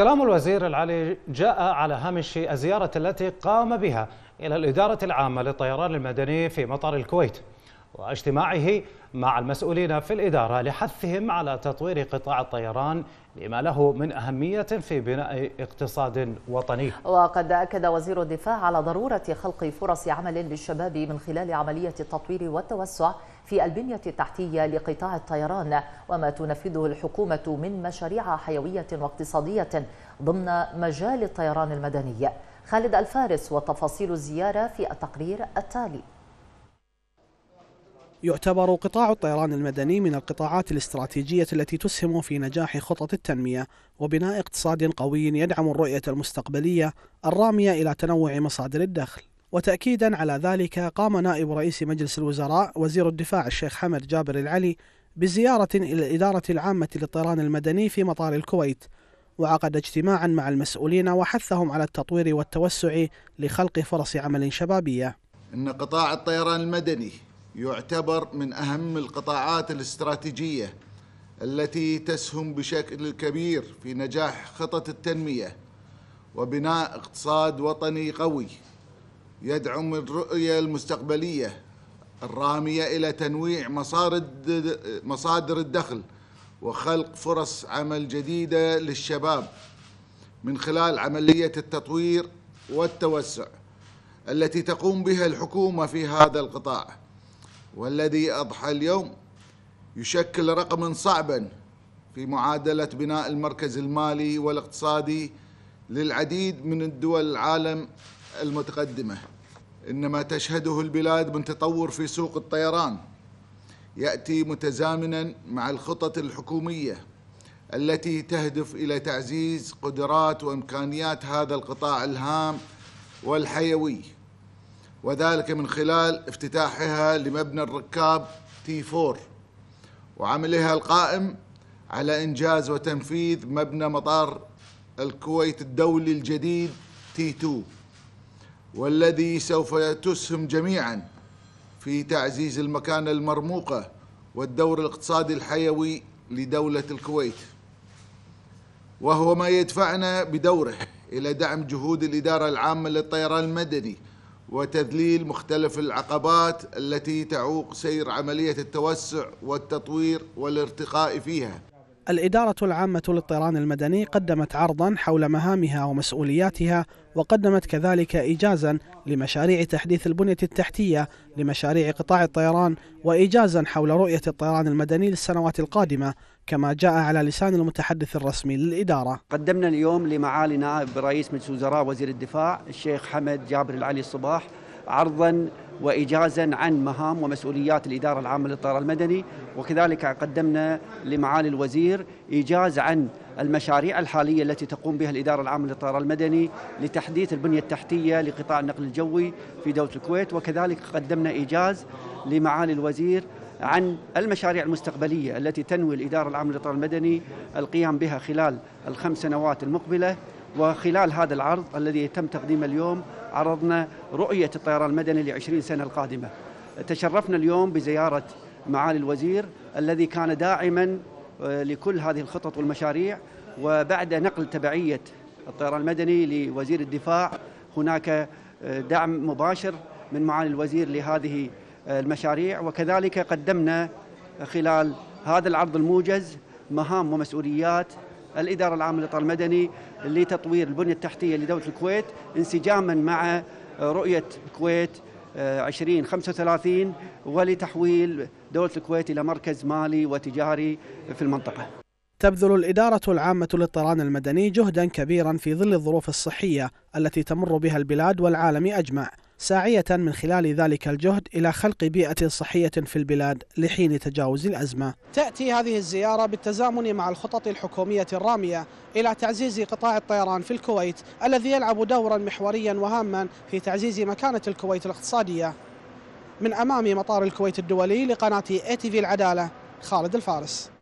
كلام الوزير العلي جاء على هامش الزيارة التي قام بها إلى الإدارة العامة للطيران المدني في مطار الكويت واجتماعه مع المسؤولين في الإدارة لحثهم على تطوير قطاع الطيران لما له من أهمية في بناء اقتصاد وطني وقد أكد وزير الدفاع على ضرورة خلق فرص عمل للشباب من خلال عملية التطوير والتوسع في البنية التحتية لقطاع الطيران وما تنفذه الحكومة من مشاريع حيوية واقتصادية ضمن مجال الطيران المدني خالد الفارس وتفاصيل الزيارة في التقرير التالي يعتبر قطاع الطيران المدني من القطاعات الاستراتيجية التي تسهم في نجاح خطط التنمية وبناء اقتصاد قوي يدعم الرؤية المستقبلية الرامية إلى تنوع مصادر الدخل وتأكيدا على ذلك قام نائب رئيس مجلس الوزراء وزير الدفاع الشيخ حمد جابر العلي بزيارة إلى الإدارة العامة للطيران المدني في مطار الكويت وعقد اجتماعا مع المسؤولين وحثهم على التطوير والتوسع لخلق فرص عمل شبابية إن قطاع الطيران المدني يعتبر من أهم القطاعات الاستراتيجية التي تسهم بشكل كبير في نجاح خطط التنمية وبناء اقتصاد وطني قوي يدعم الرؤية المستقبلية الرامية إلى تنويع مصادر الدخل وخلق فرص عمل جديدة للشباب من خلال عملية التطوير والتوسع التي تقوم بها الحكومة في هذا القطاع والذي أضحى اليوم يشكل رقما صعبا في معادلة بناء المركز المالي والاقتصادي للعديد من الدول العالم المتقدمة إن ما تشهده البلاد من تطور في سوق الطيران يأتي متزامنا مع الخطط الحكومية التي تهدف إلى تعزيز قدرات وإمكانيات هذا القطاع الهام والحيوي وذلك من خلال افتتاحها لمبنى الركاب تي 4 وعملها القائم على إنجاز وتنفيذ مبنى مطار الكويت الدولي الجديد تي 2 والذي سوف تسهم جميعا في تعزيز المكانة المرموقة والدور الاقتصادي الحيوي لدولة الكويت وهو ما يدفعنا بدوره إلى دعم جهود الإدارة العامة للطيران المدني وتذليل مختلف العقبات التي تعوق سير عملية التوسع والتطوير والارتقاء فيها الإدارة العامة للطيران المدني قدمت عرضا حول مهامها ومسؤولياتها وقدمت كذلك إجازا لمشاريع تحديث البنية التحتية لمشاريع قطاع الطيران وإجازا حول رؤية الطيران المدني للسنوات القادمة كما جاء على لسان المتحدث الرسمي للإدارة قدمنا اليوم لمعالي نائب رئيس مجلس وزراء وزير الدفاع الشيخ حمد جابر العلي الصباح عرضا واجازا عن مهام ومسؤوليات الاداره العامه للطيران المدني وكذلك قدمنا لمعالي الوزير ايجاز عن المشاريع الحاليه التي تقوم بها الاداره العامه للطيران المدني لتحديث البنيه التحتيه لقطاع النقل الجوي في دوله الكويت وكذلك قدمنا ايجاز لمعالي الوزير عن المشاريع المستقبليه التي تنوي الاداره العامه للطيران المدني القيام بها خلال الخمس سنوات المقبله وخلال هذا العرض الذي تم تقديمه اليوم عرضنا رؤية الطيران المدني لعشرين سنة القادمة تشرفنا اليوم بزيارة معالي الوزير الذي كان داعما آه، لكل هذه الخطط والمشاريع وبعد نقل تبعية الطيران المدني لوزير الدفاع هناك آه، دعم مباشر من معالي الوزير لهذه آه، المشاريع وكذلك قدمنا خلال هذا العرض الموجز مهام ومسؤوليات الإدارة العامة للإطار المدني لتطوير البنية التحتية لدولة الكويت انسجاما مع رؤية الكويت 2035 آه، ولتحويل دولة الكويت إلى مركز مالي وتجاري في المنطقة تبذل الإدارة العامة للطيران المدني جهدا كبيرا في ظل الظروف الصحية التي تمر بها البلاد والعالم أجمع ساعية من خلال ذلك الجهد إلى خلق بيئة صحية في البلاد لحين تجاوز الأزمة تأتي هذه الزيارة بالتزامن مع الخطط الحكومية الرامية إلى تعزيز قطاع الطيران في الكويت الذي يلعب دورا محوريا وهاما في تعزيز مكانة الكويت الاقتصادية من أمام مطار الكويت الدولي لقناة اي تي في العدالة خالد الفارس